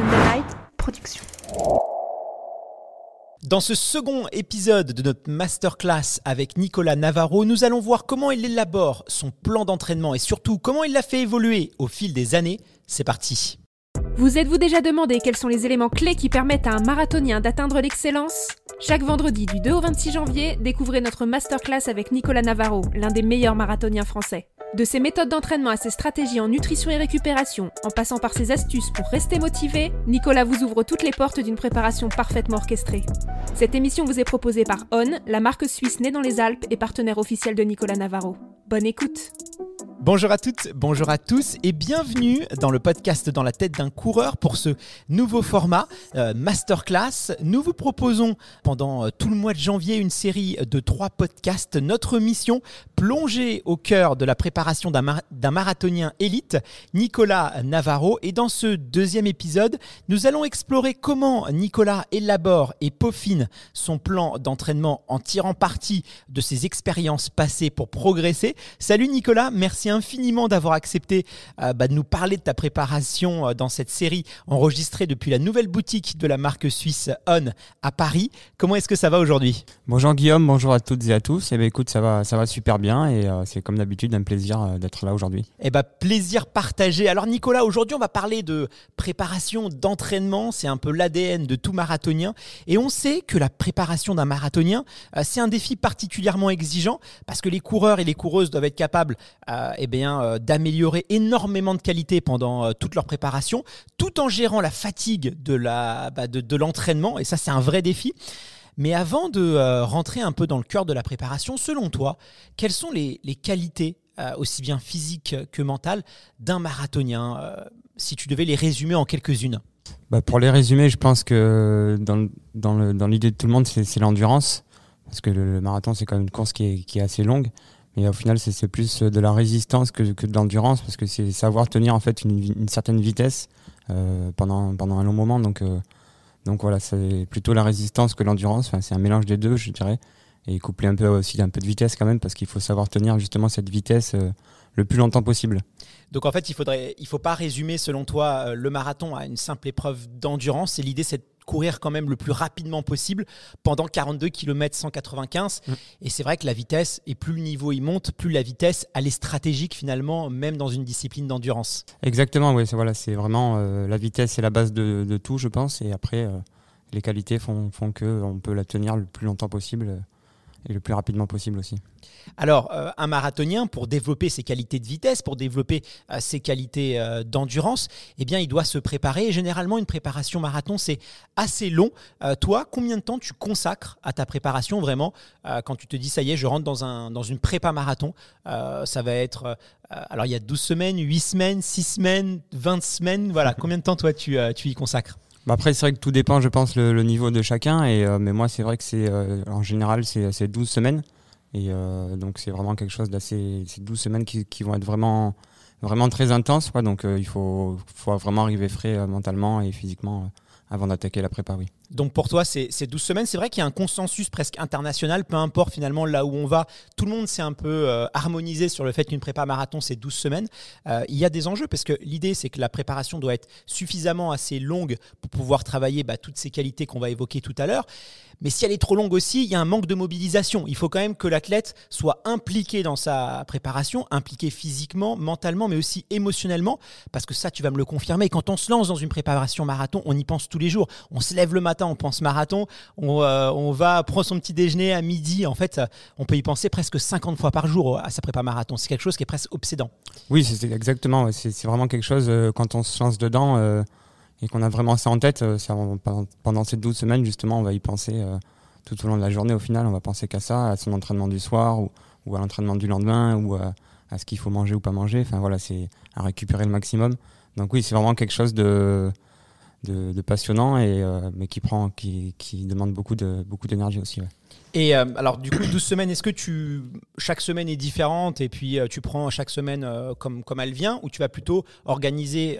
Night Production. Dans ce second épisode de notre masterclass avec Nicolas Navarro, nous allons voir comment il élabore son plan d'entraînement et surtout comment il l'a fait évoluer au fil des années. C'est parti. Vous êtes-vous déjà demandé quels sont les éléments clés qui permettent à un marathonien d'atteindre l'excellence Chaque vendredi du 2 au 26 janvier, découvrez notre masterclass avec Nicolas Navarro, l'un des meilleurs marathoniens français. De ses méthodes d'entraînement à ses stratégies en nutrition et récupération, en passant par ses astuces pour rester motivé, Nicolas vous ouvre toutes les portes d'une préparation parfaitement orchestrée. Cette émission vous est proposée par ON, la marque suisse née dans les Alpes et partenaire officiel de Nicolas Navarro. Bonne écoute Bonjour à toutes, bonjour à tous et bienvenue dans le podcast Dans la tête d'un coureur pour ce nouveau format euh, masterclass. Nous vous proposons pendant euh, tout le mois de janvier une série de trois podcasts. Notre mission, plonger au cœur de la préparation d'un marathonien élite, Nicolas Navarro. Et dans ce deuxième épisode, nous allons explorer comment Nicolas élabore et peaufine son plan d'entraînement en tirant parti de ses expériences passées pour progresser. Salut Nicolas, merci infiniment d'avoir accepté euh, bah, de nous parler de ta préparation euh, dans cette série enregistrée depuis la nouvelle boutique de la marque suisse On à Paris. Comment est-ce que ça va aujourd'hui Bonjour Guillaume, bonjour à toutes et à tous. Eh ben, écoute, ça va, ça va super bien et euh, c'est comme d'habitude un plaisir d'être là aujourd'hui. bah, plaisir partagé. Alors Nicolas, aujourd'hui on va parler de préparation, d'entraînement. C'est un peu l'ADN de tout marathonien et on sait que la préparation d'un marathonien, c'est un défi particulièrement exigeant parce que les coureurs et les coureuses doivent être capables eh bien, euh, d'améliorer énormément de qualité pendant euh, toute leur préparation, tout en gérant la fatigue de la, bah, de, l'entraînement. Et ça, c'est un vrai défi. Mais avant de euh, rentrer un peu dans le cœur de la préparation, selon toi, quelles sont les, qualités, aussi bien physiques que mentales, d'un marathonien Si tu devais les résumer en quelques-unes bah, Pour les résumer, je pense que dans, l'idée de tout le monde, c'est l'endurance. Parce que le, marathon, c'est quand même une course qui est assez longue. Et au final, c'est plus euh, de la résistance que, que de l'endurance, parce que c'est savoir tenir en fait une, certaine vitesse euh, pendant, pendant un long moment. Donc, euh, donc voilà, c'est plutôt la résistance que l'endurance. c'est un mélange des deux, je dirais et coupler un peu aussi un peu de vitesse quand même parce qu'il faut savoir tenir justement cette vitesse euh, le plus longtemps possible. Donc en fait, il faudrait il faut pas résumer selon toi euh, le marathon à une simple épreuve d'endurance et l'idée c'est de courir quand même le plus rapidement possible pendant 42 km 195 et c'est vrai que la vitesse et plus le niveau il monte, plus la vitesse elle est stratégique finalement même dans une discipline d'endurance. Exactement, oui, c'est voilà, c'est vraiment euh, la vitesse c'est la base de, tout je pense et après les qualités font, font qu'on peut la tenir le plus longtemps possible et le plus rapidement possible aussi. Alors, euh, un marathonien, pour développer ses qualités de vitesse, pour développer euh, ses qualités euh, d'endurance, eh bien, il doit se préparer. Et généralement, une préparation marathon, c'est assez long. toi, combien de temps tu consacres à ta préparation vraiment quand tu te dis, ça y est, je rentre dans, un, dans une prépa marathon Ça va être, alors, il y a 12 semaines, 8 semaines, 6 semaines, 20 semaines, voilà. combien de temps, toi, tu, tu y consacres bah après, c'est vrai que tout dépend, je pense, le, niveau de chacun. Et, euh, mais moi, c'est vrai que c'est euh, en général, c'est 12 semaines. Et euh, donc, c'est vraiment quelque chose d'assez. Ces 12 semaines qui, vont être vraiment, vraiment très intenses. Quoi. Donc, il faut, faut, vraiment arriver frais mentalement et physiquement avant d'attaquer la prépa, donc pour toi, c'est 12 semaines, c'est vrai qu'il y a un consensus presque international, peu importe finalement là où on va, tout le monde s'est un peu euh, harmonisé sur le fait qu'une prépa marathon, c'est 12 semaines. Euh, il y a des enjeux parce que l'idée, c'est que la préparation doit être suffisamment assez longue pour pouvoir travailler bah, toutes ces qualités qu'on va évoquer tout à l'heure. Mais si elle est trop longue aussi, il y a un manque de mobilisation. Il faut quand même que l'athlète soit impliqué dans sa préparation, impliqué physiquement, mentalement, mais aussi émotionnellement, parce que ça, tu vas me le confirmer. Quand on se lance dans une préparation marathon, on y pense tous les jours. On se lève le matin on pense marathon, euh, on, va prendre son petit déjeuner à midi. En fait, on peut y penser presque 50 fois par jour euh, à sa prépa marathon. C'est quelque chose qui est presque obsédant. Oui, c'est exactement. C'est vraiment quelque chose, euh, quand on se lance dedans et qu'on a vraiment ça en tête, pendant ces 12 semaines, justement, on va y penser tout au long de la journée. Au final, on va penser qu'à ça, à son entraînement du soir ou, ou à l'entraînement du lendemain ou à ce qu'il faut manger ou pas manger. Enfin voilà, c'est à récupérer le maximum. Donc oui, c'est vraiment quelque chose de de, passionnant, et, euh, mais qui, prend, qui, demande beaucoup d'énergie beaucoup aussi. Et euh, alors, du coup, 12 semaines, est-ce que tu, chaque semaine est différente et puis euh, tu prends chaque semaine comme, comme elle vient ou tu vas plutôt organiser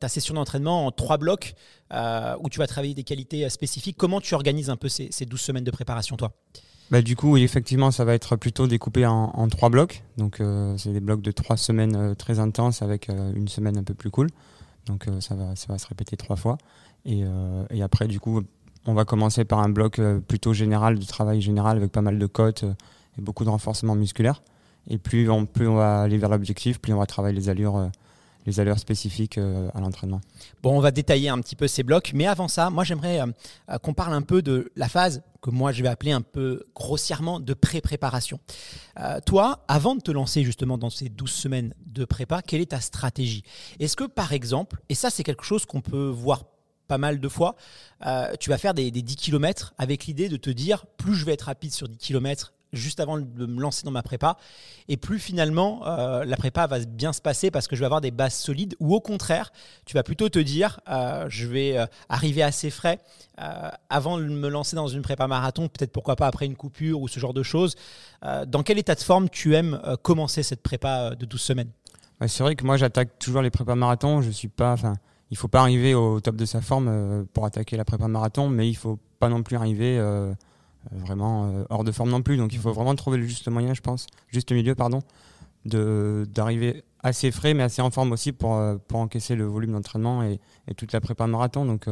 ta session d'entraînement en trois blocs où tu vas travailler des qualités spécifiques Comment tu organises un peu ces, ces 12 semaines de préparation, toi bah, Du coup, effectivement, ça va être plutôt découpé en trois blocs. Donc, c'est des blocs de trois semaines très intenses avec une semaine un peu plus cool. Donc euh, ça, va, ça va se répéter trois fois. Euh, et, après, du coup, on va commencer par un bloc euh, plutôt général, de travail général avec pas mal de côtes et beaucoup de renforcement musculaire. Et on, plus on va aller vers l'objectif, plus on va travailler les allures les allures spécifiques euh, à l'entraînement. Bon, on va détailler un petit peu ces blocs, mais avant ça, moi j'aimerais euh, euh, qu'on parle un peu de la phase que moi je vais appeler un peu grossièrement de pré-préparation. toi, avant de te lancer justement dans ces 12 semaines de prépa, quelle est ta stratégie Est-ce que par exemple, et ça c'est quelque chose qu'on peut voir pas mal de fois, tu vas faire des, des 10 km avec l'idée de te dire plus je vais être rapide sur 10 km juste avant de me lancer dans ma prépa. Et plus finalement, euh, la prépa va bien se passer parce que je vais avoir des bases solides. Ou au contraire, tu vas plutôt te dire, euh, je vais euh, arriver assez frais avant de me lancer dans une prépa marathon, peut-être pourquoi pas après une coupure ou ce genre de choses. dans quel état de forme tu aimes commencer cette prépa de 12 semaines C'est vrai que moi, j'attaque toujours les prépas marathon. Je suis pas... enfin il faut pas arriver au top de sa forme pour attaquer la prépa marathon, mais il faut pas non plus arriver euh, vraiment euh, hors de forme non plus. Donc il faut vraiment trouver le juste moyen, je pense, juste milieu, pardon, d'arriver assez frais mais assez en forme aussi pour, euh, pour encaisser le volume d'entraînement et, toute la prépa marathon. Donc,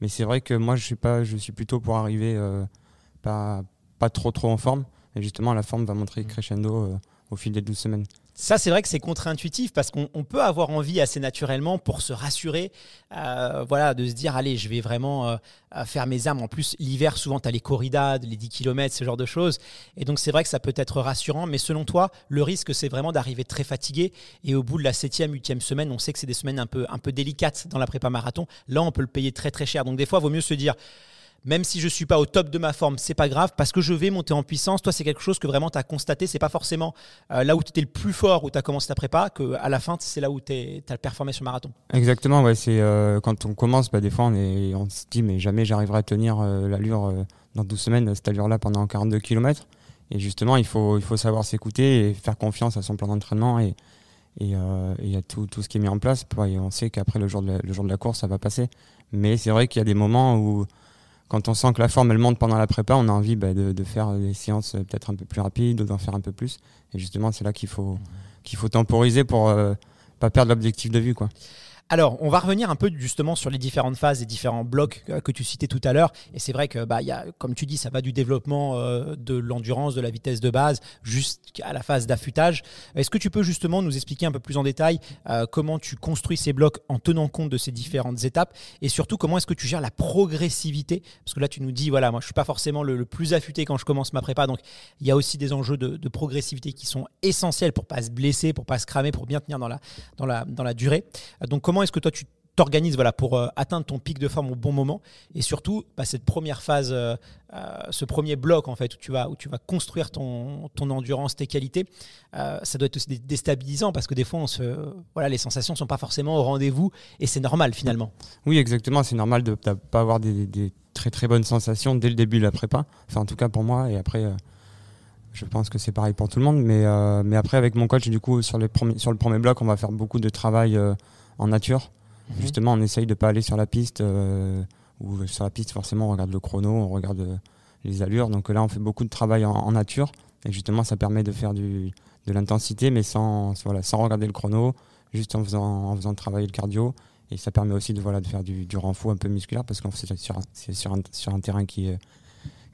mais c'est vrai que moi je suis, pas, je suis plutôt pour arriver pas, pas trop trop en forme. Et justement la forme va montrer mmh. crescendo au fil des 12 semaines. Ça, c'est vrai que c'est contre-intuitif parce qu'on peut avoir envie assez naturellement pour se rassurer, euh, voilà, de se dire allez, je vais vraiment euh, faire mes armes. En plus, l'hiver, souvent, tu as les corridas, les 10 km, ce genre de choses. Et donc, c'est vrai que ça peut être rassurant, mais selon toi, le risque, c'est vraiment d'arriver très fatigué. Et au bout de la septième, e 8e semaine, on sait que c'est des semaines un peu, un peu délicates dans la prépa marathon. Là, on peut le payer très, très cher. Donc, des fois, il vaut mieux se dire même si je ne suis pas au top de ma forme, c'est pas grave parce que je vais monter en puissance. Toi, c'est quelque chose que vraiment tu as constaté. C'est pas forcément euh, là où tu étais le plus fort, où tu as commencé ta prépa, à la fin, c'est là où tu as performé sur marathon. Exactement, ouais. C'est euh, quand on commence, bah, des fois, on, se dit, mais jamais j'arriverai à tenir euh, l'allure dans 12 semaines, cette allure-là pendant 42 km. Et justement, il faut, il faut savoir s'écouter et faire confiance à son plan d'entraînement et, et, euh, et, tout, ce qui est mis en place. on sait qu'après le, le jour de la course, ça va passer. Mais c'est vrai qu'il y a des moments où quand on sent que la forme elle monte pendant la prépa, on a envie bah, de, faire des séances euh, peut-être un peu plus rapides ou d'en faire un peu plus. Et justement, c'est là qu'il faut, qu'il faut temporiser pour euh, pas perdre l'objectif de vue. Quoi. Alors, on va revenir un peu justement sur les différentes phases et différents blocs que tu citais tout à l'heure. Et c'est vrai que, bah, y a, comme tu dis, ça va du développement euh, de l'endurance, de la vitesse de base, jusqu'à la phase d'affûtage. Est-ce que tu peux justement nous expliquer un peu plus en détail euh, comment tu construis ces blocs en tenant compte de ces différentes étapes et surtout comment est-ce que tu gères la progressivité Parce que là, tu nous dis, voilà, moi, je suis pas forcément le, plus affûté quand je commence ma prépa. Donc, il y a aussi des enjeux de, progressivité qui sont essentiels pour pas se blesser, pour pas se cramer, pour bien tenir dans la, dans la, dans la durée. Donc, comment est-ce que toi, tu t'organises voilà, pour euh, atteindre ton pic de forme au bon moment et surtout bah, cette première phase, euh, euh, ce premier bloc en fait où tu vas, où tu vas construire ton, ton endurance, tes qualités, ça doit être aussi déstabilisant parce que des fois on se, voilà, les sensations ne sont pas forcément au rendez-vous et c'est normal finalement. Oui exactement, c'est normal de pas avoir des, très très bonnes sensations dès le début de la prépa, enfin en tout cas pour moi et après je pense que c'est pareil pour tout le monde. Mais, mais après, avec mon coach, du coup, sur, les premiers, sur le premier bloc, on va faire beaucoup de travail en nature. Mhm. Justement, on essaye de pas aller sur la piste, euh, ou sur la piste, forcément, on regarde le chrono, on regarde euh, les allures. Donc euh, là, on fait beaucoup de travail en, nature. Et justement, ça permet de faire du, de l'intensité, mais sans, voilà, sans regarder le chrono, juste en faisant, en faisant travailler le cardio. Et ça permet aussi de, voilà, de faire du, du renfort un peu musculaire, parce qu'on c'est sur, sur, un, sur un terrain qui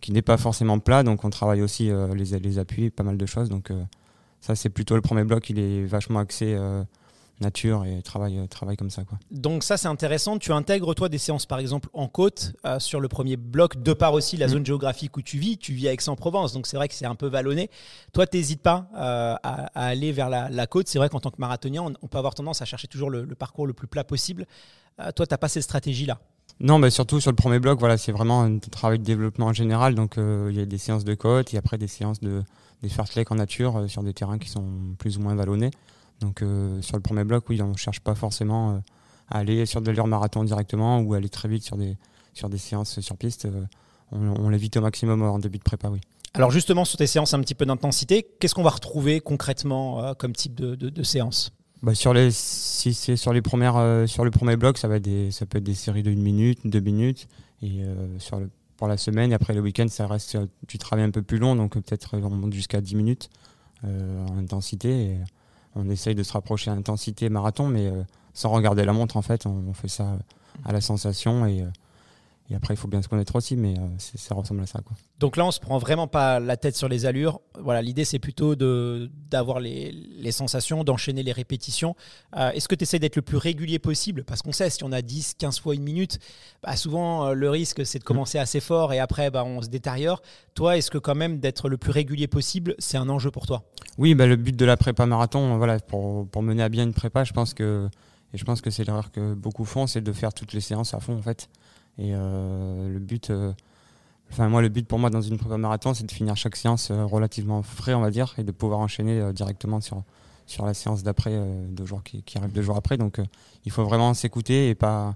qui n'est pas forcément plat, donc on travaille aussi les, les appuis, pas mal de choses. Donc ça, c'est plutôt le premier bloc, il est vachement axé nature et euh, travail, comme ça. Quoi. Donc ça, c'est intéressant. Tu intègres, toi, des séances, par exemple, en côte, euh, sur le premier bloc, de part aussi la mm. zone géographique où tu vis. Tu vis à Aix-en-Provence, donc c'est vrai que c'est un peu vallonné. Toi, tu pas euh, à, aller vers la, côte. C'est vrai qu'en tant que marathonien, on, peut avoir tendance à chercher toujours le, parcours le plus plat possible. toi, tu n'as pas cette stratégie-là. Non, mais surtout sur le premier bloc, voilà, c'est vraiment un travail de développement en général. Donc il y a des séances de côte et après des séances de des leg en nature sur des terrains qui sont plus ou moins vallonnés. Donc euh, sur le premier bloc, oui, on ne cherche pas forcément euh, à aller sur de l'allure marathon directement ou aller très vite sur des, sur des séances sur piste. Euh, on, on l'évite au maximum en début de prépa, oui. Alors justement, sur tes séances un petit peu d'intensité, qu'est-ce qu'on va retrouver concrètement comme type de, séance bah sur les si c'est sur les premières sur le premier bloc ça va ça peut être des séries de 1 minute 2 minutes et sur le, pour la semaine et après le week-end ça reste du travail un peu plus long donc peut-être jusqu'à 10 minutes en intensité on essaye de se rapprocher à intensité marathon, mais euh, sans regarder la montre en fait. On, on fait ça euh, à la sensation et euh, et après, il faut bien se connaître aussi, mais euh, ça ressemble à ça. Donc là, on se prend vraiment pas la tête sur les allures. Voilà, l'idée, c'est plutôt d'avoir les, sensations, d'enchaîner les répétitions. Euh, est-ce que tu essaies d'être le plus régulier possible Parce qu'on sait, si on a 10, 15 fois une minute, bah, souvent, euh, le risque, c'est de mm. commencer assez fort et après, bah, on se détériore. Toi, est-ce que quand même d'être le plus régulier possible, c'est un enjeu pour toi Oui, bah, le but de la prépa marathon, voilà, pour, mener à bien une prépa, je pense que, et je pense que c'est l'erreur que beaucoup font, c'est de faire toutes les séances à fond, en fait. Et euh, le but, euh, enfin moi le but pour moi dans une prépa marathon, c'est de finir chaque séance euh, relativement frais, on va dire, et de pouvoir enchaîner directement sur sur la séance d'après, deux jours qui, qui, arrive deux jours après. Donc il faut vraiment s'écouter et pas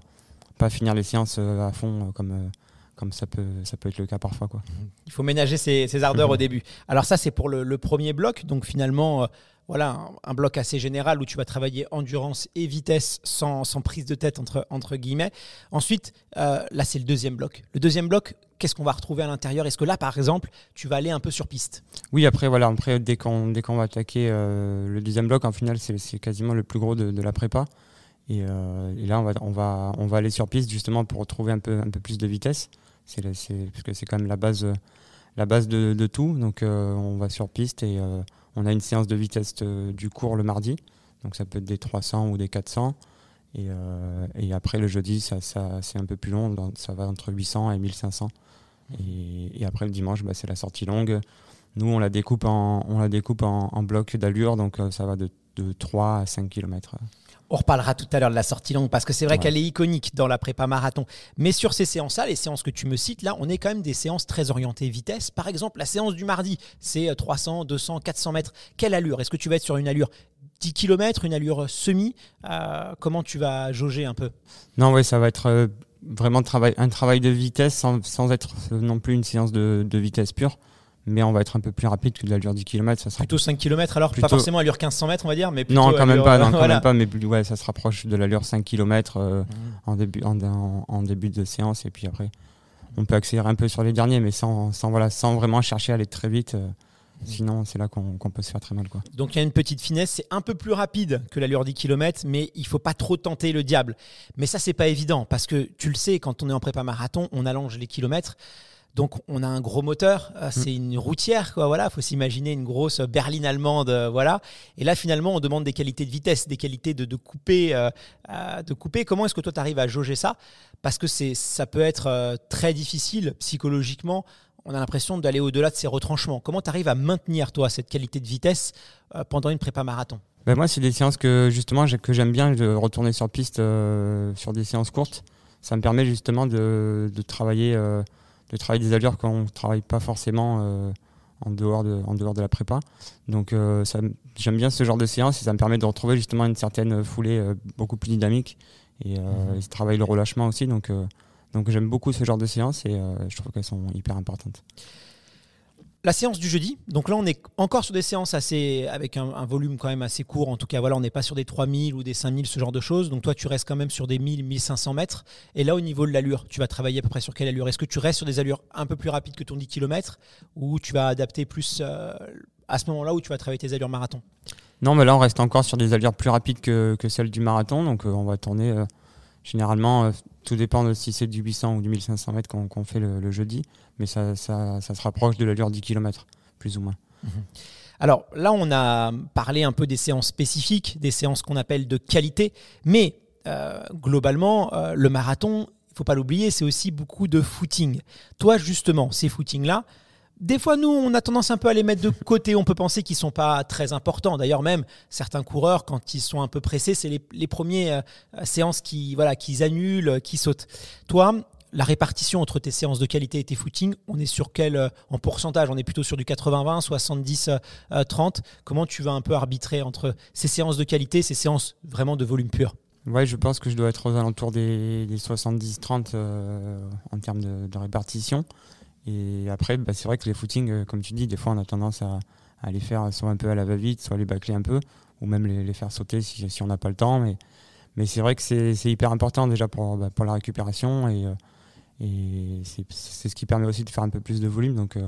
pas finir les séances à fond comme comme ça peut, ça peut être le cas parfois. Quoi. Il faut ménager ses, ardeurs mhm. au début. Alors ça, c'est pour le, le, premier bloc. Donc finalement, voilà, un, bloc assez général où tu vas travailler endurance et vitesse sans, prise de tête, entre, guillemets. Ensuite, euh, là, c'est le deuxième bloc. Le deuxième bloc, qu'est-ce qu'on va retrouver à l'intérieur Est-ce que là, par exemple, tu vas aller un peu sur piste Oui, après, voilà, après, dès qu'on va attaquer euh, le deuxième bloc, en final, c'est quasiment le plus gros de, la prépa. Euh, et, là, on va, on, va, on va aller sur piste justement pour retrouver un peu, un peu plus de vitesse. C'est parce c'est quand même la base, la base de, tout. Donc, on va sur piste et on a une séance de vitesse euh, du cours le mardi, donc ça peut être des 300 ou des 400. Euh, et, après le jeudi, ça, c'est un peu plus long, ça va entre 800 et 1500. Et, après le dimanche, bah, c'est la sortie longue. Nous, on la découpe en, on la découpe en, blocs d'allure, donc euh, ça va de, de 3 à 5 km. On reparlera tout à l'heure de la sortie longue parce que c'est vrai qu'elle est iconique dans la prépa marathon. Mais sur ces séances-là, les séances que tu me cites, là, on est quand même des séances très orientées vitesse. Par exemple, la séance du mardi, c'est 300, 200, 400 mètres. Quelle allure Est-ce que tu vas être sur une allure 10 km, une allure euh, semi euh, Comment tu vas jauger un peu Non, oui, ça va être euh, vraiment un travail de vitesse sans, être non plus une séance de vitesse pure mais on va être un peu plus rapide que de l'allure 10 km. Ça sera plutôt 5 km alors, pas forcément allure 1500 mètres, on va dire, mais Non, quand, même, pas, non, quand même pas, mais ouais, ça se rapproche de l'allure 5 km euh, mmh. en, début, en, début de séance, et puis après, on peut accélérer un peu sur les derniers, mais sans, sans voilà, sans vraiment chercher à aller très vite. Euh, mmh. Sinon, c'est là qu'on peut se faire très mal. Quoi. Donc, il y a une petite finesse. C'est un peu plus rapide que l'allure 10 km, mais il faut pas trop tenter le diable. Mais ça, c'est pas évident parce que tu le sais, quand on est en prépa marathon, on allonge les kilomètres. Donc on a un gros moteur, euh, mm. c'est une routière, quoi. Voilà, faut s'imaginer une grosse berline allemande, euh, voilà. Et là finalement on demande des qualités de vitesse, des qualités de, couper, euh, de couper. Comment est-ce que toi tu arrives à jauger ça Parce que c'est, ça peut être très difficile psychologiquement. On a l'impression d'aller au-delà de ces retranchements. Comment tu arrives à maintenir toi cette qualité de vitesse pendant une prépa marathon ben moi, c'est des séances que justement que j'aime bien de retourner sur piste sur des séances courtes. Ça me permet justement de, travailler de travailler des allures quand on ne travaille pas forcément euh, en, dehors de, en dehors de la prépa. Donc euh, j'aime bien ce genre de séance et ça me permet de retrouver justement une certaine foulée euh, beaucoup plus dynamique et, mmh. travaille le relâchement aussi. Donc, donc j'aime beaucoup ce genre de séance et je trouve qu'elles sont hyper importantes. La séance du jeudi, donc là on est encore sur des séances assez, avec un, volume quand même assez court, en tout cas voilà, on n'est pas sur des 3000 ou des 5000, ce genre de choses, donc toi tu restes quand même sur des 1000, 1500 mètres, et là au niveau de l'allure, tu vas travailler à peu près sur quelle allure Est-ce que tu restes sur des allures un peu plus rapides que ton 10 km, ou tu vas adapter plus euh, à ce moment-là où tu vas travailler tes allures marathon Non mais là on reste encore sur des allures plus rapides que, celles du marathon, donc euh, on va tourner euh, généralement, tout dépend de si c'est du 800 ou du 1500 mètres qu'on fait le jeudi mais ça, se rapproche de la l'allure 10 km, plus ou moins. Mhm. Alors là, on a parlé un peu des séances spécifiques, des séances qu'on appelle de qualité, mais euh, globalement, euh, le marathon, il faut pas l'oublier, c'est aussi beaucoup de footing. Toi, justement, ces footings-là, des fois, nous, on a tendance un peu à les mettre de côté. On peut penser qu'ils ne sont pas très importants. D'ailleurs, même certains coureurs, quand ils sont un peu pressés, c'est les, premières euh, séances qui, voilà, qu'ils annulent, qu'ils sautent. Toi, la répartition entre tes séances de qualité et tes footings, on est sur quel euh, en pourcentage On est plutôt sur du 80-20, 70-30. Euh, euh, Comment tu vas un peu arbitrer entre ces séances de qualité, et ces séances vraiment de volume pur Ouais, je pense que je dois être aux alentours des, 70-30 en termes de, répartition. Et après, bah, c'est vrai que les footings, comme tu dis, des fois on a tendance à, aller les faire soit un peu à la va-vite, soit les bâcler un peu, ou même les, faire sauter si, si on n'a pas le temps. Mais, mais c'est vrai que c'est hyper important déjà pour, bah, la récupération et. Et c'est ce qui permet aussi de faire un peu plus de volume. Donc, euh,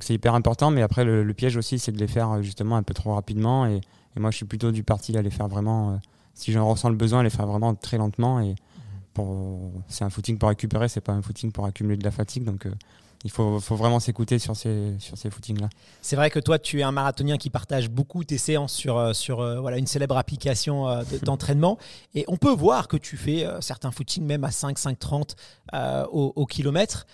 c'est hyper important. Mais après, le, piège aussi, c'est de les faire euh, justement un peu trop rapidement. Et, moi, je suis plutôt du parti à les faire vraiment, euh, si j'en ressens le besoin, à les faire vraiment très lentement. Et pour c'est un footing pour récupérer, c'est pas un footing pour accumuler de la fatigue. Donc, il faut, faut vraiment s'écouter sur ces, sur ces footings-là. C'est vrai que toi, tu es un marathonien qui partage beaucoup tes séances sur, euh, sur euh, voilà, une célèbre application euh, d'entraînement. Et on peut voir que tu fais certains footings même à 5, 5, 30 au, kilomètre.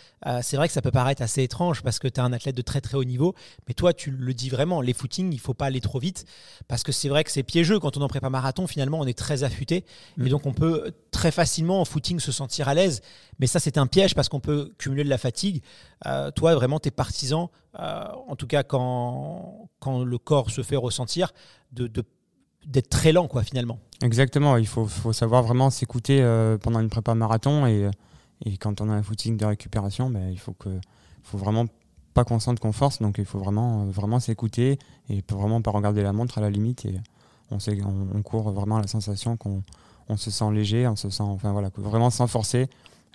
c'est vrai que ça peut paraître assez étrange parce que tu es un athlète de très très haut niveau. Mais toi, tu le dis vraiment, les footings, il faut pas aller trop vite parce que c'est vrai que c'est piégeux quand on en prépare marathon. Finalement, on est très affûté. Et mm. donc, on peut très facilement en footing se sentir à l'aise. Mais ça, c'est un piège parce qu'on peut cumuler de la fatigue. Euh, toi, vraiment, t'es es partisan, euh, en tout cas quand, quand le corps se fait ressentir, de, d'être très lent, quoi, finalement. Exactement. Il faut, savoir vraiment s'écouter euh, pendant une prépa marathon et, quand on a un footing de récupération, ben, il faut que, faut vraiment pas qu'on sente qu'on force. Donc il faut vraiment, vraiment s'écouter et vraiment pas regarder la montre à la limite et on, sait, on court vraiment à la sensation qu'on on se sent léger, on se sent enfin voilà, vraiment sans forcer.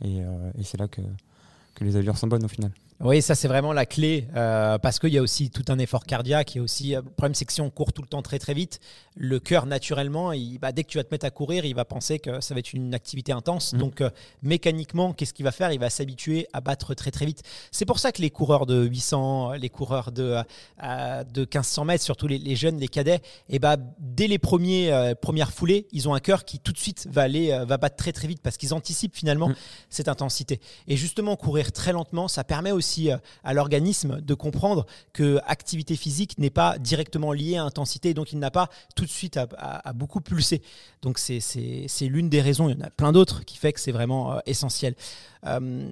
Euh, et, c'est là que, que les allures sont bonnes au final. Oui, ça c'est vraiment la clé euh, parce qu'il y a aussi tout un effort cardiaque. Et aussi euh, le problème, c'est que si on court tout le temps très très vite, le cœur naturellement, il, dès que tu vas te mettre à courir, il va penser que ça va être une activité intense. Mm. Donc euh, mécaniquement, qu'est-ce qu'il va faire Il va s'habituer à battre très très vite. C'est pour ça que les coureurs de 800, les coureurs de 1500 mètres, surtout les, jeunes, les cadets, et eh bah ben, dès les premiers premières foulées, ils ont un cœur qui tout de suite va aller va battre très très vite parce qu'ils anticipent finalement mm. cette intensité. Et justement, courir très lentement, ça permet aussi aussi euh, à l'organisme de comprendre que activité physique n'est pas directement liée à intensité, donc il n'a pas tout de suite à, beaucoup pulser. Donc c'est l'une des raisons, il y en a plein d'autres qui fait que c'est vraiment euh, essentiel. Euh,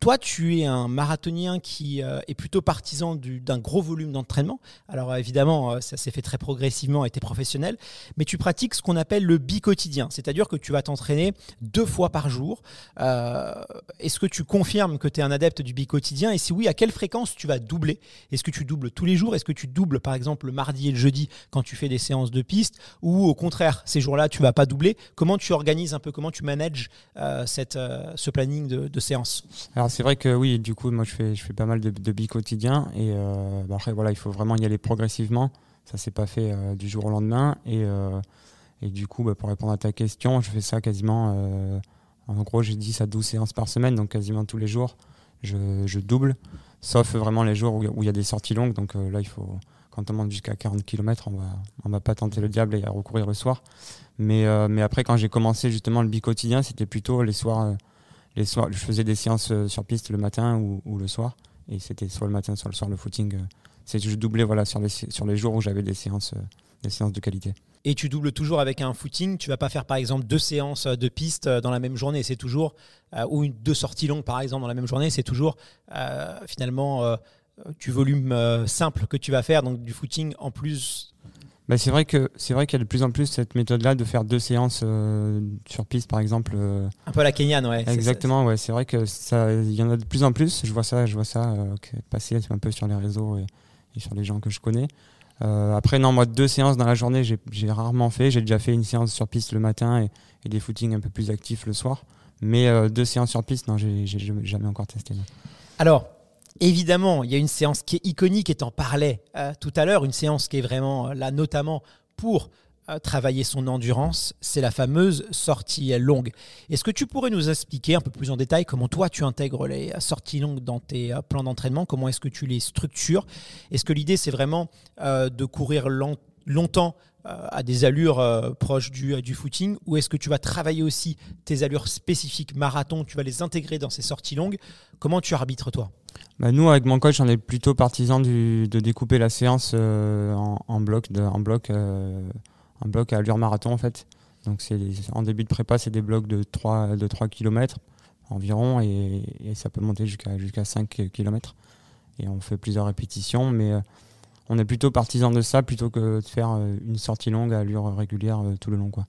toi, tu es un marathonien qui euh, est plutôt partisan d'un gros volume d'entraînement. Alors euh, évidemment, euh, ça s'est fait très progressivement et tu professionnel, mais tu pratiques ce qu'on appelle le bi-quotidien, c'est-à-dire que tu vas t'entraîner deux fois par jour. Euh, Est-ce que tu confirmes que tu es un adepte du bi-quotidien Et si oui, à quelle fréquence tu vas doubler Est-ce que tu doubles tous les jours Est-ce que tu doubles par exemple le mardi et le jeudi quand tu fais des séances de piste Ou au contraire, ces jours-là, tu vas pas doubler Comment tu organises un peu, comment tu manages cette, ce planning de, de séance c'est vrai que oui, du coup, moi je fais, je fais pas mal de, de bi quotidien et euh, bah, après voilà, il faut vraiment y aller progressivement. Ça s'est pas fait euh, du jour au lendemain et, euh, du coup, bah, pour répondre à ta question, je fais ça quasiment. en gros, j'ai 10 à 12 séances par semaine, donc quasiment tous les jours, je, double, sauf vraiment les jours où il y a des sorties longues. Donc là, il faut quand on monte jusqu'à 40 km, on va, on va pas tenter le diable et à recourir le soir. Mais, mais après, quand j'ai commencé justement le bi quotidien, c'était plutôt les soirs je faisais des séances euh, sur piste le matin ou, le soir. Et c'était soit le matin, soit le soir le footing. Euh, c'est je doublais voilà, sur, les, sur les jours où j'avais des séances, euh, des séances de qualité. Et tu doubles toujours avec un footing. Tu vas pas faire par exemple deux séances de piste dans la même journée. C'est toujours ou deux sorties longues par exemple dans la même journée. C'est toujours finalement du volume simple que tu vas faire, donc du footing en plus bah, c'est vrai que c'est vrai qu'il y a de plus en plus cette méthode-là de faire deux séances euh, sur piste, par exemple. Euh. Un peu à la Kenyan, ouais. Exactement, ouais. C'est vrai que ça, il y en a de plus en plus. Je vois ça, je vois ça euh, passer un peu sur les réseaux et, sur les gens que je connais. Euh, après, non, moi, deux séances dans la journée, j'ai rarement fait. J'ai déjà fait une séance sur piste le matin et, des footings un peu plus actifs le soir. Mais deux séances sur piste, non, j'ai jamais encore testé. Alors, Évidemment, il y a une séance qui est iconique et t'en parlait euh, tout à l'heure, une séance qui est vraiment euh, là notamment pour euh, travailler son endurance, c'est la fameuse sortie longue. Est-ce que tu pourrais nous expliquer un peu plus en détail comment toi tu intègres les sorties longues dans tes plans d'entraînement, comment est-ce que tu les structures Est-ce que l'idée c'est vraiment de courir longtemps euh, à des allures euh, proches du, euh, du footing Ou est-ce que tu vas travailler aussi tes allures spécifiques marathon Tu vas les intégrer dans ces sorties longues Comment tu arbitres toi bah, nous, avec mon coach, on est plutôt partisans de découper la séance en, blocs en bloc, à allure marathon en fait. Donc en début de prépa, c'est des blocs de 3, de 3 km environ et, ça peut monter jusqu'à jusqu'à 5 km. Et on fait plusieurs répétitions, mais on est plutôt partisan de ça plutôt que de faire euh, une sortie longue à allure régulière euh, tout le long. Quoi.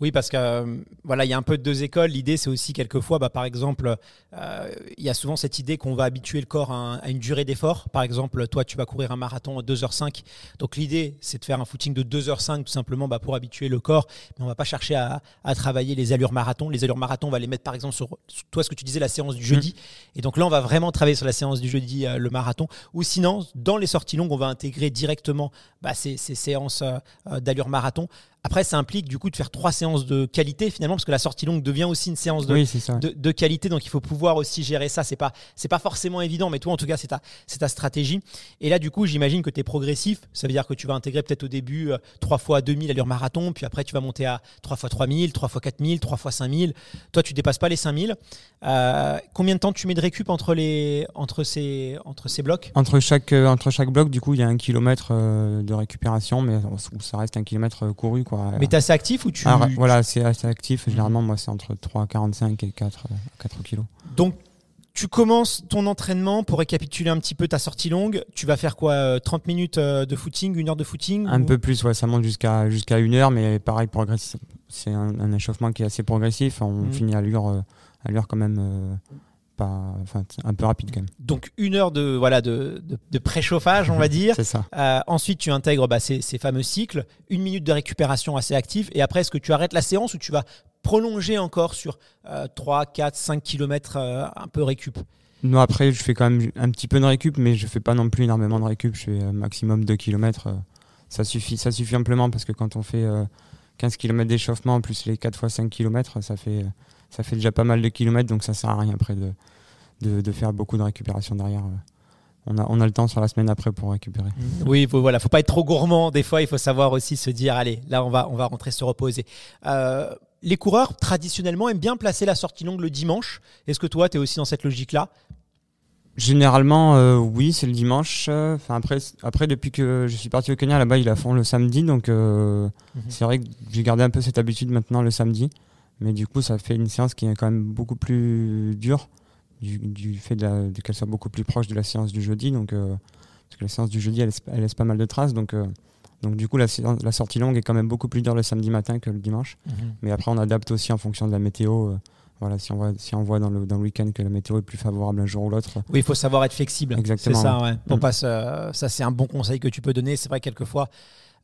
Oui, parce que euh, voilà, il y a un peu de deux écoles. L'idée, c'est aussi quelquefois, bah, par exemple, euh, il y a souvent cette idée qu'on va habituer le corps à, une durée d'effort. Par exemple, toi, tu vas courir un marathon à 2h05. Donc l'idée, c'est de faire un footing de 2h05 tout simplement bah, pour habituer le corps. Mais on ne va pas chercher à, travailler les allures marathon. Les allures marathon, on va les mettre par exemple sur, toi, ce que tu disais, la séance du jeudi. Mmh. Et donc là, on va vraiment travailler sur la séance du jeudi, euh, le marathon. Ou sinon, dans les sorties longues, on va intégrer directement bah, ces, séances d'allures marathon après, ça implique du coup de faire trois séances de qualité finalement, parce que la sortie longue devient aussi une séance de, de, qualité. Donc, il faut pouvoir aussi gérer ça. C'est pas c'est pas forcément évident, mais toi, en tout cas, c'est ta c'est ta stratégie. Et là, du coup, j'imagine que tu es progressif. Ça veut dire que tu vas intégrer peut-être au début euh, trois fois 2000 allure marathon, puis après, tu vas monter à trois fois 3000, trois fois 4000, trois fois 5000. Toi, tu dépasses pas les 5000. Euh, combien de temps tu mets de récup entre les entre ces entre ces blocs Entre chaque euh, entre chaque bloc, du coup, il y a un kilomètre de récupération, mais ça reste un kilomètre couru. Mais t'as assez actif ou tu. voilà, c'est assez actif. Généralement, moi, c'est entre 3,45 et 4, 4 kilos. Donc, tu commences ton entraînement pour récapituler un petit peu ta sortie longue. Tu vas faire quoi 30 euh, minutes euh, de footing, une heure de footing Un peu plus, ouais, ça monte jusqu'à jusqu'à une heure, mais pareil, progressif. C'est un, échauffement qui est assez progressif. On mmh. finit euh, à l'heure, quand même un peu rapide quand même. Donc une heure de voilà de, préchauffage, on va mhm. dire. ça. Euh, ensuite, tu intègres bah, ces, fameux cycles, une minute de récupération assez active, et après, est-ce que tu arrêtes la séance ou tu vas prolonger encore sur 3, 4, 5 km un peu récup Non, après, je fais quand même un petit peu de récup, mais je fais pas non plus énormément de récup. Je fais euh, maximum 2 km. Euh, ça suffit, ça suffit amplement parce que quand on fait 15 km d'échauffement plus les 4 fois 5 km, ça fait ça fait déjà pas mal de kilomètres, donc ça sert à rien après de, de, faire beaucoup de récupération derrière. Euh. On a, on a, le temps sur la semaine après pour récupérer. Mm. Oui, il voilà, faut pas être trop gourmand. Des fois, il faut savoir aussi se dire, allez, là, on va, on va rentrer se reposer. Euh, les coureurs, traditionnellement, aiment bien placer la sortie longue le dimanche. Est-ce que toi, tu es aussi dans cette logique-là Généralement, euh, oui, c'est le dimanche. Enfin, après, après, depuis que je suis parti au Kenya, là-bas, ils la font le samedi. Donc, mm-hmm. c'est vrai que j'ai gardé un peu cette habitude maintenant le samedi. Mais du coup, ça fait une séance qui est quand même beaucoup plus dure, du, fait qu'elle soit beaucoup plus proche de la séance du jeudi. Donc, euh, parce que la séance du jeudi, elle, laisse pas mal de traces. Donc, euh, donc du coup, la, sortie longue est quand même beaucoup plus dure le samedi matin que le dimanche. Mhm. Mais après, on adapte aussi en fonction de la météo. Euh, voilà, si on voit, si on voit dans le, dans le week-end que la météo est plus favorable un jour ou l'autre. Oui, il faut savoir être flexible. Exactement. C'est ça, ouais. Mm. ça, c'est un bon conseil que tu peux donner. C'est vrai, quelquefois,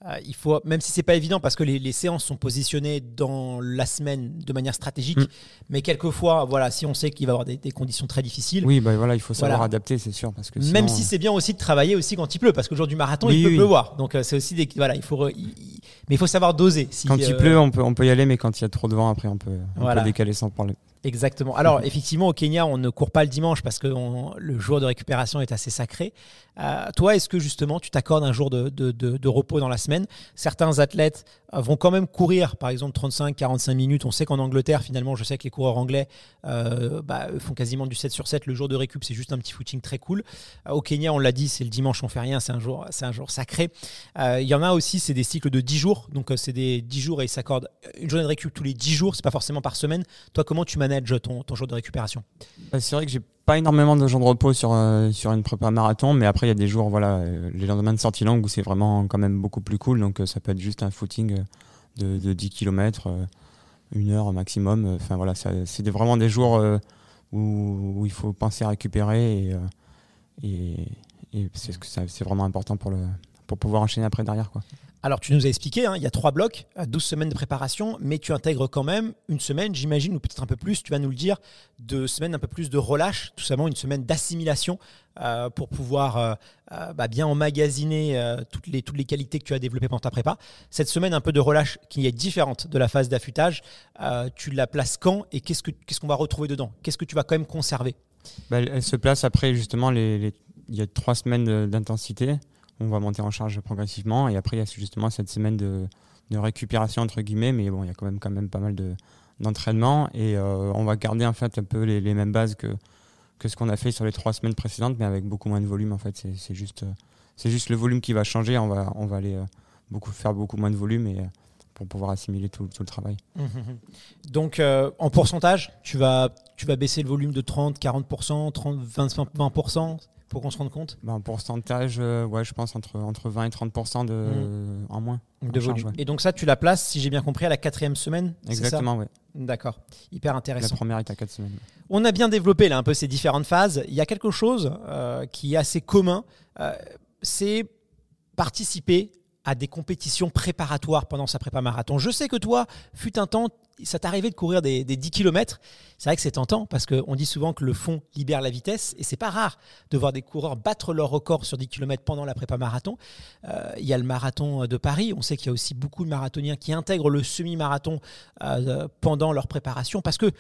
euh, il faut, même si c'est pas évident parce que les, séances sont positionnées dans la semaine de manière stratégique, mm. mais quelquefois, voilà, si on sait qu'il va y avoir des, conditions très difficiles. Oui, ben voilà, il faut savoir adapter, c'est sûr, parce que même si euh, c'est bien aussi de travailler aussi quand il pleut, parce qu'au jour du marathon, il peut pleuvoir, donc euh, c'est aussi des, voilà, il faut, mais il faut savoir doser. Si, quand il pleut, on peut, on peut y aller, mais quand il y a trop de vent, après, on peut, peut décaler sans parler. Exactement. Alors, mhm. effectivement, au Kenya, on ne court pas le dimanche parce que le jour de récupération est assez sacré. Euh, toi, est-ce que justement, tu t'accordes un jour de, repos dans la semaine Certains athlètes euh, vont quand même courir, par exemple 35-45 minutes. On sait qu'en Angleterre, finalement, je sais que les coureurs anglais euh, bah, font quasiment du 7 sur 7. Le jour de récup, c'est juste un petit footing très cool. Euh, au Kenya, on l'a dit, c'est le dimanche, on fait rien, c'est un jour, c'est un jour sacré. Il y en a aussi, c'est des cycles de 10 jours, donc c'est des 10 jours et ils s'accordent une journée de récup tous les 10 jours, c'est pas forcément par semaine. Toi, comment tu manages ton, ton jour de récupération bah, C'est vrai que j'ai pas énormément de jours de repos sur, euh, sur une prépa marathon, mais après, il y a des jours, voilà, euh, les lendemains de sortie longue où c'est vraiment quand même beaucoup plus cool. Donc, euh, ça peut être juste un footing de, 10 km, une heure maximum. Enfin, voilà, c'est vraiment des jours où, il faut penser à récupérer et, et, c'est vraiment important pour, le, pour pouvoir enchaîner après derrière. Quoi. Alors, tu nous as expliqué, hein, il y a trois blocs, 12 euh, semaines de préparation, mais tu intègres quand même une semaine, j'imagine, ou peut-être un peu plus, tu vas nous le dire, deux semaines un peu plus de relâche, tout simplement une semaine d'assimilation euh, pour pouvoir euh, bah, bien emmagasiner toutes, les, toutes les qualités que tu as développées pendant ta prépa. Cette semaine un peu de relâche qui est différente de la phase d'affûtage, tu la places quand et qu'est-ce qu'on ce qu'on va retrouver dedans Qu'est-ce que tu vas quand même conserver bah, Elle se place après justement, les, il y a trois semaines d'intensité on va monter en charge progressivement. Et après, il y a justement cette semaine de, récupération, entre guillemets, mais bon, il y a quand même, quand même pas mal d'entraînement. et euh, on va garder en fait un peu les, mêmes bases que, que ce qu'on a fait sur les trois semaines précédentes, mais avec beaucoup moins de volume. En fait, c'est juste, juste le volume qui va changer. On va, on va aller euh, beaucoup, faire beaucoup moins de volume et euh, pour pouvoir assimiler tout, le travail. Mmh, mmh, mmh. Donc en pourcentage, tu vas, tu vas baisser le volume de 30, 40%, 30, 20%, 20% pour qu'on se rende compte En ben, pourcentage, ouais, je pense entre, entre 20 et 30 de, mhm. en moins. De Et donc ça, tu la places, si j'ai bien compris, à la quatrième semaine Exactement, oui. D'accord, hyper intéressant. La première est à 4 semaines. On a bien développé là un peu ces différentes phases. Il y a quelque chose euh, qui est assez commun, euh, c'est participer à des compétitions préparatoires pendant sa prépa marathon. Je sais que toi, fut un temps, ça t'arrivait de courir des, 10 km, c'est vrai que c'est tentant parce qu'on dit souvent que le fond libère la vitesse et c'est pas rare de voir des coureurs battre leur record sur 10 km pendant la prépa marathon. Euh, il y a le marathon de Paris, on sait qu'il y a aussi beaucoup de marathoniens qui intègrent le semi-marathon euh, pendant leur préparation parce que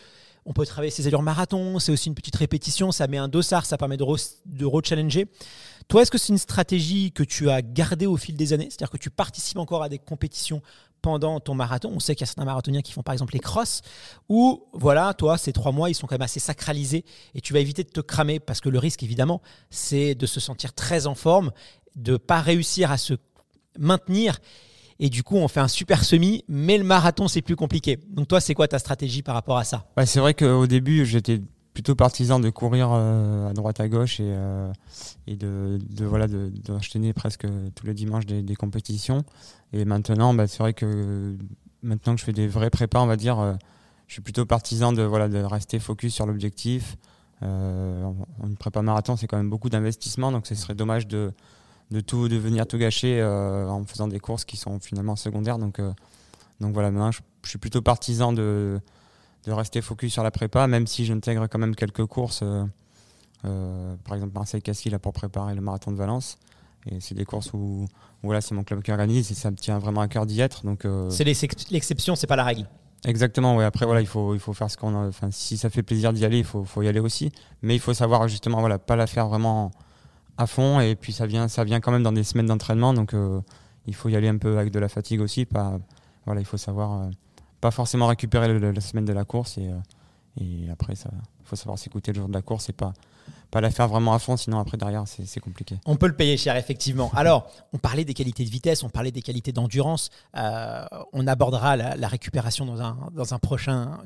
on peut travailler ses allures marathon, c'est aussi une petite répétition, ça met un dossard, ça permet de, de re-challenger. Toi, est-ce que c'est une stratégie que tu as gardée au fil des années C'est-à-dire que tu participes encore à des compétitions pendant ton marathon. On sait qu'il y a certains marathoniens qui font par exemple les crosses, où voilà, toi, ces trois mois, ils sont quand même assez sacralisés et tu vas éviter de te cramer parce que le risque, évidemment, c'est de se sentir très en forme, de pas réussir à se maintenir. Et du coup, on fait un super semi, mais le marathon, c'est plus compliqué. Donc, toi, c'est quoi ta stratégie par rapport à ça bah, C'est vrai qu'au début, j'étais plutôt partisan de courir euh, à droite à gauche et, euh, de, voilà de, presque tous les dimanches des, compétitions et maintenant bah, c'est vrai que maintenant que je fais des vrais prépas on va dire euh, je suis plutôt partisan de voilà de rester focus sur l'objectif une prépa marathon c'est quand même beaucoup d'investissement donc ce serait dommage de, tout de venir tout gâcher en faisant des courses qui sont finalement secondaires donc donc voilà maintenant je suis plutôt partisan de de rester focus sur la prépa, même si j'intègre quand même quelques courses. Euh, euh, par exemple Marseille-Cassis pour préparer le marathon de Valence. Et c'est des courses où, c'est mon club qui organise et ça me tient vraiment à cœur d'y être. Donc euh, c'est l'exception, c'est pas la règle. Exactement. oui Après voilà, il faut il faut faire ce qu'on. Enfin, si ça fait plaisir d'y aller, il faut, y aller aussi. Mais il faut savoir justement voilà pas la faire vraiment à fond. Et puis ça vient ça vient quand même dans des semaines d'entraînement, donc il faut y aller un peu avec de la fatigue aussi. Pas voilà, il faut savoir pas forcément récupérer la semaine de la course. Et, euh, et après, il faut savoir s'écouter le jour de la course et pas, pas la faire vraiment à fond, sinon après derrière c'est compliqué. On peut le payer cher, effectivement. Alors, on parlait des qualités de vitesse, on parlait des qualités d'endurance. Euh, on abordera la, récupération dans, un, dans un prochain,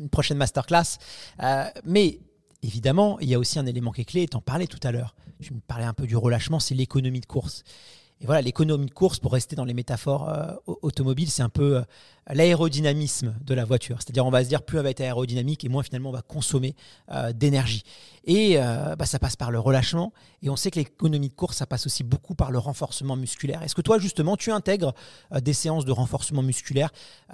une prochaine masterclass. Euh, mais évidemment, il y a aussi un élément qui est clé, et en parlais tout à l'heure. Tu me parlais un peu du relâchement, c'est l'économie de course. Et voilà, l'économie de course, pour rester dans les métaphores automobiles, c'est un peu l'aérodynamisme de la voiture. C'est-à-dire on va se dire plus elle va être aérodynamique et moins finalement on va consommer euh, d'énergie. Et euh, bah, ça passe par le relâchement. Et on sait que l'économie de course, ça passe aussi beaucoup par le renforcement musculaire. Est-ce que toi justement tu intègres euh, des séances de renforcement musculaire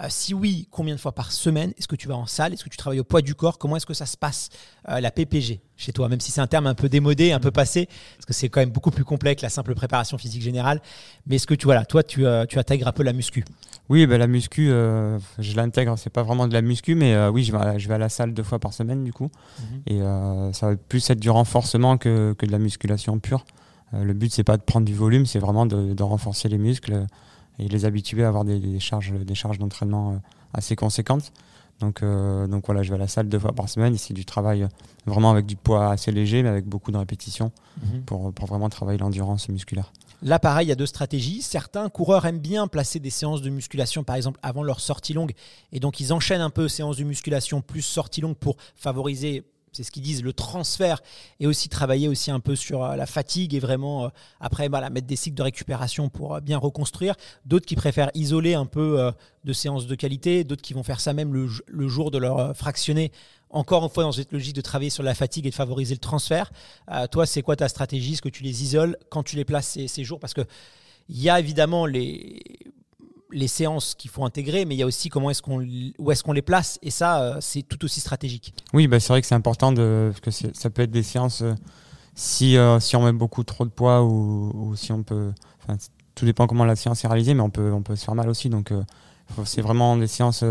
Si oui, combien de fois par semaine Est-ce que tu vas en salle Est-ce que tu travailles au poids du corps Comment est-ce que ça se passe la PPG chez toi, même si c'est un terme un peu démodé, un peu passé, parce que c'est quand même beaucoup plus complexe la simple préparation physique générale. Mais est-ce que tu, voilà, toi, tu, tu intègres un peu la muscu Oui, bah, la muscu, euh, je l'intègre, c'est pas vraiment de la muscu, mais euh, oui, je vais, à, la salle deux fois par semaine du coup. Mhm. Et euh, ça va plus être du renforcement que, de la musculation pure. le but, c'est pas de prendre du volume, c'est vraiment de, renforcer les muscles et les habituer à avoir des, charges d'entraînement assez conséquentes. Donc, voilà, je vais à la salle deux fois par semaine c'est du travail vraiment avec du poids assez léger, mais avec beaucoup de répétitions mhm. pour vraiment travailler l'endurance musculaire. Là, pareil, il y a deux stratégies. Certains coureurs aiment bien placer des séances de musculation, par exemple, avant leur sortie longue. Et donc, ils enchaînent un peu séances de musculation plus sortie longue pour favoriser c'est ce qu'ils disent, le transfert, et aussi travailler aussi un peu sur euh, la fatigue et vraiment euh, après mettre des cycles de récupération pour euh, bien reconstruire. D'autres qui préfèrent isoler un peu de séances de qualité, d'autres qui vont faire ça même le, jour de leur fractionner. encore une fois dans cette logique de travailler sur la fatigue et de favoriser le transfert. toi, c'est quoi ta stratégie Est-ce que tu les isoles quand tu les places ces, ces jours Parce que y a évidemment les, les séances qu'il faut intégrer, mais il y a aussi comment est-ce qu'on, où est-ce qu'on les place. Et ça, euh, c'est tout aussi stratégique. Oui, bah c'est vrai que c'est important de, parce que ça peut être des séances euh, si, euh, si on met beaucoup trop de poids ou, si on peut. Tout dépend comment la séance est réalisée, mais on peut, on peut se faire mal aussi. Donc, c'est vraiment des séances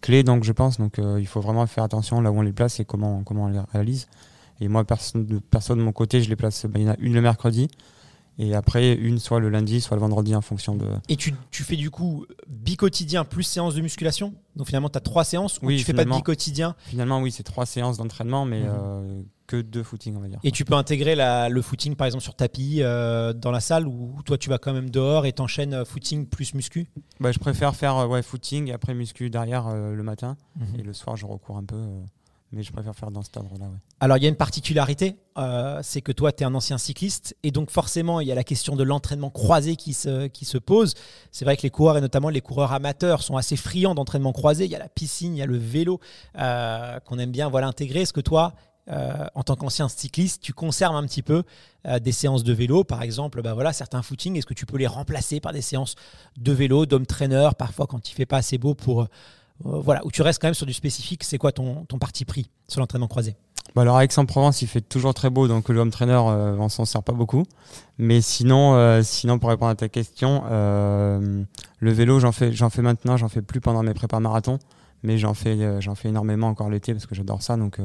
clés, donc je pense. Donc, il faut vraiment faire attention là où on les place et comment, comment on les réalise. Et moi, perso, de mon côté, je les place. Bah, il y en a une le mercredi et après, une soit le lundi, soit le vendredi en fonction de. Et tu, tu fais du coup bi-quotidien plus séance de musculation Donc finalement, tu as trois séances ou oui, tu fais pas de bi-quotidien Finalement, oui, c'est trois séances d'entraînement, mais mhm. euh, que deux footing on va dire. Et tu peux intégrer la, le footing par exemple sur tapis euh, dans la salle ou toi tu vas quand même dehors et t'enchaînes euh, footing plus muscu bah, Je préfère faire ouais, footing après muscu derrière le matin. Mhm. Et le soir, je recours un peu mais je préfère faire dans ce ordre-là. Alors, il y a une particularité euh, c'est que toi, tu es un ancien cycliste, et donc forcément, il y a la question de l'entraînement croisé qui se, qui se pose. C'est vrai que les coureurs, et notamment les coureurs amateurs, sont assez friands d'entraînement croisé. Il y a la piscine, il y a le vélo euh, qu'on aime bien voilà, intégrer. Est-ce que toi, euh, en tant qu'ancien cycliste, tu conserves un petit peu des séances de vélo, par exemple, bah voilà, certains footings, est-ce que tu peux les remplacer par des séances de vélo, d'homme trainer, parfois quand il fait pas assez beau pour voilà, tu restes quand même sur du spécifique, c'est quoi ton parti pris sur l'entraînement croisé bah alors, Aix-en-Provence, il fait toujours très beau, donc le home trainer, euh, on s'en sert pas beaucoup. Mais sinon, euh, sinon pour répondre à ta question, euh, le vélo, j'en fais, j'en fais maintenant, j'en fais plus pendant mes prépas marathon, mais j'en fais, j'en fais énormément encore l'été parce que j'adore ça, donc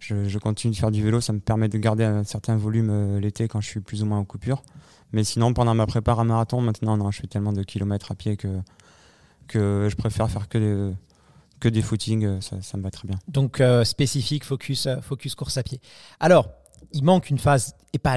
je, continue de faire du vélo. Ça me permet de garder un certain volume l'été quand je suis plus ou moins en coupure. Mais sinon, pendant ma prépa à marathon, maintenant, non, je fais tellement de kilomètres à pied que, que je préfère faire que des que des footings, euh, ça, ça, me va très bien. Donc euh, spécifique, focus, euh, focus course à pied. Alors, il manque une phase, et pas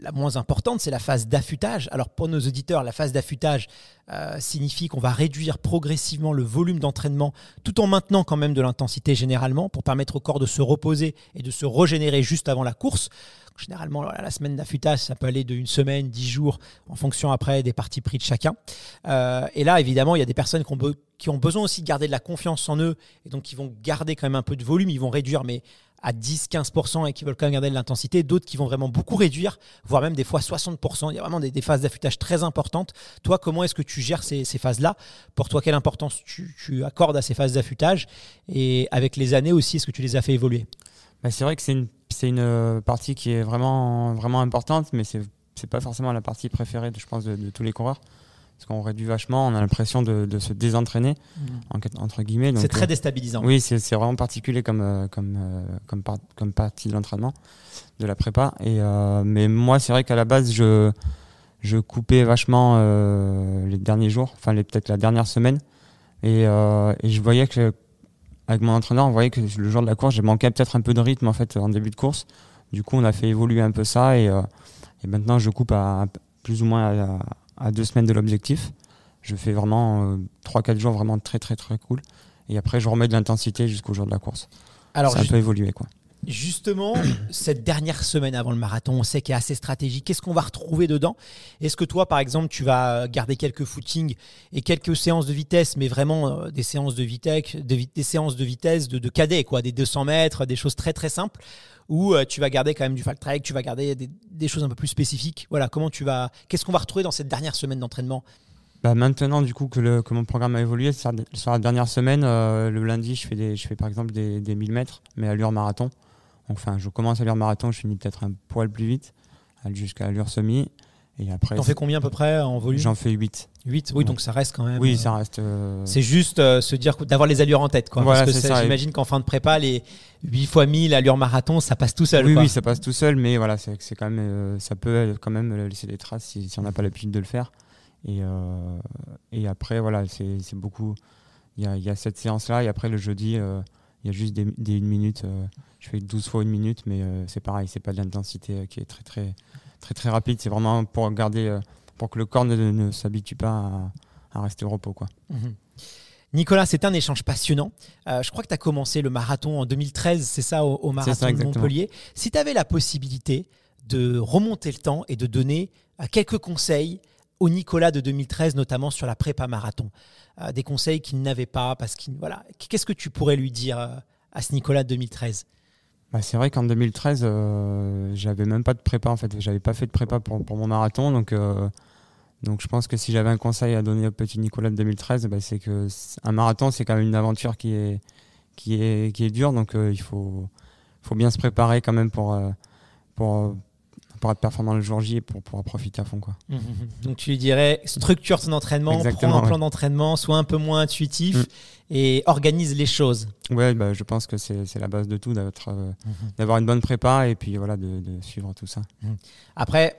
la moins importante, c'est la phase d'affûtage. Alors pour nos auditeurs, la phase d'affûtage euh, signifie qu'on va réduire progressivement le volume d'entraînement tout en maintenant quand même de l'intensité généralement pour permettre au corps de se reposer et de se régénérer juste avant la course. Généralement, la semaine d'affûtage, ça peut aller de une semaine, dix jours, en fonction après des parties pris de chacun. Euh, et là, évidemment, il y a des personnes qui ont, qui ont besoin aussi de garder de la confiance en eux et donc qui vont garder quand même un peu de volume, ils vont réduire, mais à 10-15% et qui veulent quand même garder de l'intensité, d'autres qui vont vraiment beaucoup réduire, voire même des fois 60%. Il y a vraiment des, phases d'affûtage très importantes. Toi, comment est-ce que tu gères ces, phases-là Pour toi, quelle importance tu, accordes à ces phases d'affûtage Et avec les années aussi, est-ce que tu les as fait évoluer bah, C'est vrai que c'est une, une, euh, partie qui est vraiment, vraiment importante, mais c'est n'est pas forcément la partie préférée, je pense, de tous les coureurs qu'on réduit vachement, on a l'impression de, se désentraîner, mmh. entre guillemets. C'est très euh, déstabilisant. oui, c'est vraiment particulier comme, euh, comme, euh, comme, partie de l'entraînement, de la prépa. Et, mais moi, c'est vrai qu'à la base, je, je coupais vachement les derniers jours, enfin peut-être la dernière semaine. Et, je voyais que, avec mon entraîneur, on voyait que le jour de la course, j'ai manqué peut-être un peu de rythme en fait en début de course. Du coup, on a fait évoluer un peu ça et, maintenant, je coupe à, plus ou moins à à deux semaines de l'objectif. Je fais vraiment euh, trois, 3-4 jours vraiment très très très cool. Et après, je remets de l'intensité jusqu'au jour de la course. Alors, ça peut évoluer Quoi. Justement, cette dernière semaine avant le marathon, on sait qu'elle est assez stratégique. Qu'est-ce qu'on va retrouver dedans Est-ce que toi, par exemple, tu vas garder quelques footings et quelques séances de vitesse, mais vraiment des séances de vitesse, des, séances de vitesse de, cadet, quoi, des 200 mètres, des choses très très simples ou euh, tu vas garder quand même du fall track, tu vas garder des, choses un peu plus spécifiques. Voilà, comment tu vas, qu'est-ce qu'on va retrouver dans cette dernière semaine d'entraînement bah, maintenant, du coup, que, le, mon programme a évolué, sur la dernière semaine, euh, le lundi, je fais, par exemple des, des 1000 mètres, mais allure marathon. Enfin, je commence à l'heure marathon, je finis peut-être un poil plus vite, jusqu'à l'heure semi. Et après. T'en fais combien à peu près en volume J'en fais 8. 8, oui, donc ça reste quand même. Oui, euh, ça reste. Euh, c'est juste euh, se dire d'avoir les allures en tête. Quoi, parce que j'imagine qu'en fin de prépa, les 8 fois 1000 allures marathon, ça passe tout seul. Oui, oui, ça passe tout seul, mais voilà, c'est quand même, ça peut quand même laisser des traces si, on n'a pas l'habitude de le faire. Et, et après, voilà, c'est beaucoup. Il y a, cette séance-là, et après le jeudi, il y a juste des, des 1 minute je fais 12 fois une minute, mais euh, c'est pareil, c'est pas de l'intensité euh, qui est très très très très rapide. C'est vraiment pour garder, euh, pour que le corps ne, s'habitue pas à, rester au repos, quoi. Mhm. Nicolas, c'est un échange passionnant. je crois que tu as commencé le marathon en 2013, c'est ça, au, marathon de Montpellier. Si tu avais la possibilité de remonter le temps et de donner quelques conseils au Nicolas de 2013, notamment sur la prépa marathon, des conseils qu'il n'avait pas, parce qu'il voilà, qu'est-ce que tu pourrais lui dire à ce Nicolas de 2013 bah, c'est vrai qu'en 2013, euh, j'avais même pas de prépa en fait. J'avais pas fait de prépa pour, mon marathon. Donc, euh, donc je pense que si j'avais un conseil à donner au petit Nicolas de 2013, bah, c'est que un marathon, c'est quand même une aventure qui est, qui est, qui est dure. Donc euh, il faut, faut bien se préparer quand même pour, pour, pour être performant le jour J et pour pouvoir profiter à fond. Quoi. Mmh, mmh, mmh. Donc tu dirais, structure ton entraînement, Exactement, un plan d'entraînement, sois un peu moins intuitif et organise les choses. Oui, bah, je pense que c'est la base de tout, euh, d'avoir une bonne prépa et puis voilà, de suivre tout ça. Après,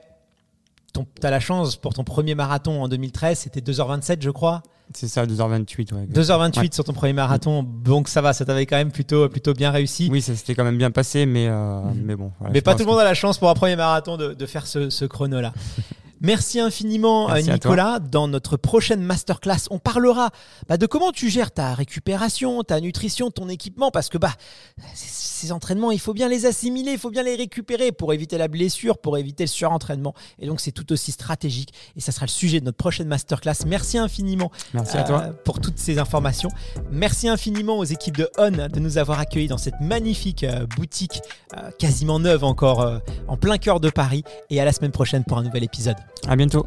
tu as la chance pour ton premier marathon en 2013, c'était 2h27, je crois. C'est ça, 2h28. Ouais. 2h28 sur ton premier marathon, donc ça va, ça t'avait quand même plutôt, plutôt bien réussi. Oui, ça s'était quand même bien passé, mais, euh, mhm. mais bon. mais pas tout le monde a la chance pour un premier marathon de, faire ce chrono-là. Merci infiniment euh, Nicolas. Dans notre prochaine masterclass, on parlera bah, de comment tu gères ta récupération, ta nutrition, ton équipement, parce que bah ces entraînements, il faut bien les assimiler, il faut bien les récupérer pour éviter la blessure, pour éviter le surentraînement. Et donc c'est tout aussi stratégique. Et ça sera le sujet de notre prochaine masterclass. Merci infiniment. toi euh, pour toutes ces informations. Merci infiniment aux équipes de Hon de nous avoir accueillis dans cette magnifique euh, boutique quasiment neuve encore en plein cœur de Paris. Et à la semaine prochaine pour un nouvel épisode. À bientôt.